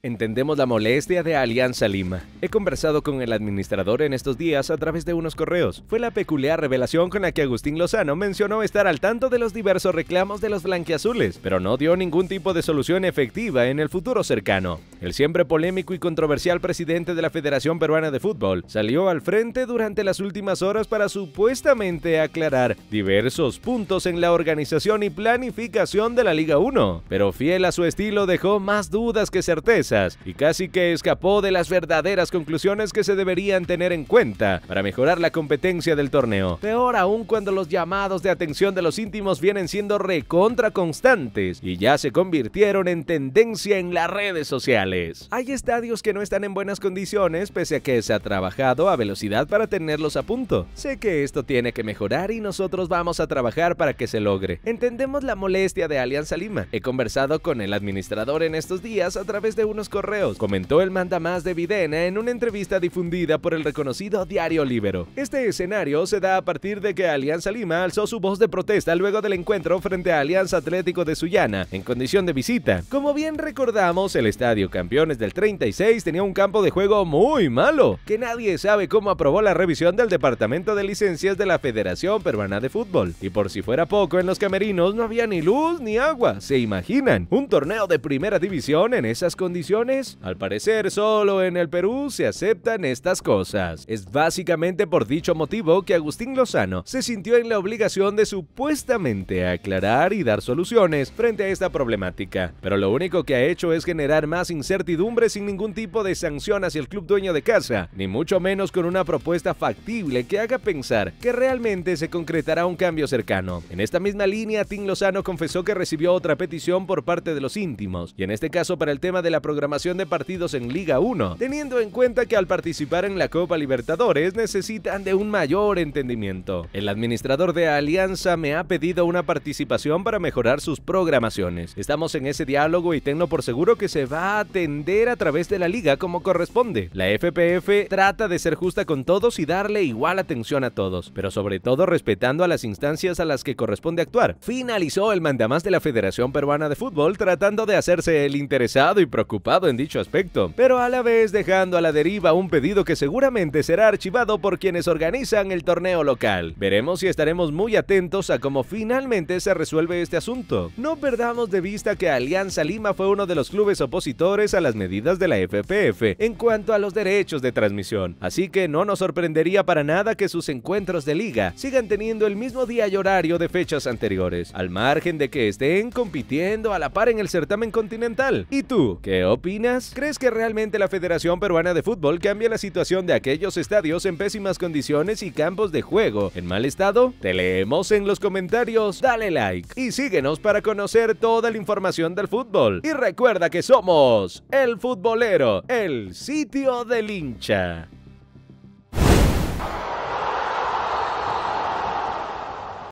Entendemos la molestia de Alianza Lima. He conversado con el administrador en estos días a través de unos correos. Fue la peculiar revelación con la que Agustín Lozano mencionó estar al tanto de los diversos reclamos de los blanquiazules, pero no dio ningún tipo de solución efectiva en el futuro cercano. El siempre polémico y controversial presidente de la Federación Peruana de Fútbol salió al frente durante las últimas horas para supuestamente aclarar diversos puntos en la organización y planificación de la Liga 1, pero fiel a su estilo dejó más dudas que certezas y casi que escapó de las verdaderas conclusiones que se deberían tener en cuenta para mejorar la competencia del torneo. Peor aún cuando los llamados de atención de los íntimos vienen siendo recontra constantes y ya se convirtieron en tendencia en las redes sociales. Hay estadios que no están en buenas condiciones pese a que se ha trabajado a velocidad para tenerlos a punto. Sé que esto tiene que mejorar y nosotros vamos a trabajar para que se logre. Entendemos la molestia de Alianza Lima. He conversado con el administrador en estos días a través de un los correos, comentó el mandamás de Videna en una entrevista difundida por el reconocido diario Libero. Este escenario se da a partir de que Alianza Lima alzó su voz de protesta luego del encuentro frente a Alianza Atlético de Sullana, en condición de visita. Como bien recordamos, el Estadio Campeones del 36 tenía un campo de juego muy malo, que nadie sabe cómo aprobó la revisión del Departamento de Licencias de la Federación Peruana de Fútbol. Y por si fuera poco, en los camerinos no había ni luz ni agua, ¿se imaginan? Un torneo de primera división en esas condiciones al parecer, solo en el Perú se aceptan estas cosas. Es básicamente por dicho motivo que Agustín Lozano se sintió en la obligación de supuestamente aclarar y dar soluciones frente a esta problemática. Pero lo único que ha hecho es generar más incertidumbre sin ningún tipo de sanción hacia el club dueño de casa, ni mucho menos con una propuesta factible que haga pensar que realmente se concretará un cambio cercano. En esta misma línea, Tim Lozano confesó que recibió otra petición por parte de los íntimos, y en este caso para el tema de la programación programación de partidos en Liga 1, teniendo en cuenta que al participar en la Copa Libertadores necesitan de un mayor entendimiento. El administrador de Alianza me ha pedido una participación para mejorar sus programaciones. Estamos en ese diálogo y tengo por seguro que se va a atender a través de la liga como corresponde. La FPF trata de ser justa con todos y darle igual atención a todos, pero sobre todo respetando a las instancias a las que corresponde actuar. Finalizó el mandamás de la Federación Peruana de Fútbol tratando de hacerse el interesado y preocupado en dicho aspecto, pero a la vez dejando a la deriva un pedido que seguramente será archivado por quienes organizan el torneo local. Veremos y estaremos muy atentos a cómo finalmente se resuelve este asunto. No perdamos de vista que Alianza Lima fue uno de los clubes opositores a las medidas de la FPF en cuanto a los derechos de transmisión, así que no nos sorprendería para nada que sus encuentros de liga sigan teniendo el mismo día y horario de fechas anteriores, al margen de que estén compitiendo a la par en el certamen continental. ¿Y tú, qué opinas? opinas? ¿Crees que realmente la Federación Peruana de Fútbol cambia la situación de aquellos estadios en pésimas condiciones y campos de juego en mal estado? Te leemos en los comentarios, dale like y síguenos para conocer toda la información del fútbol. Y recuerda que somos El Futbolero, el sitio del hincha.